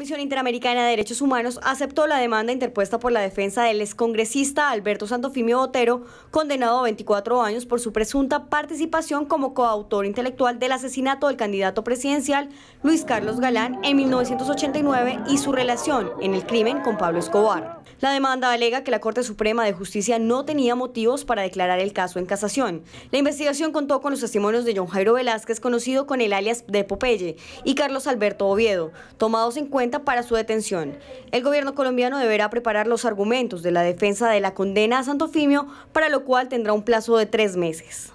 Comisión Interamericana de Derechos Humanos aceptó la demanda interpuesta por la defensa del excongresista Alberto Santofimio Botero, condenado a 24 años por su presunta participación como coautor intelectual del asesinato del candidato presidencial Luis Carlos Galán en 1989 y su relación en el crimen con Pablo Escobar. La demanda alega que la Corte Suprema de Justicia no tenía motivos para declarar el caso en casación. La investigación contó con los testimonios de John Jairo Velázquez, conocido con el alias de Popeye, y Carlos Alberto Oviedo, tomados en cuenta para su detención. El gobierno colombiano deberá preparar los argumentos de la defensa de la condena a Santofimio, para lo cual tendrá un plazo de tres meses.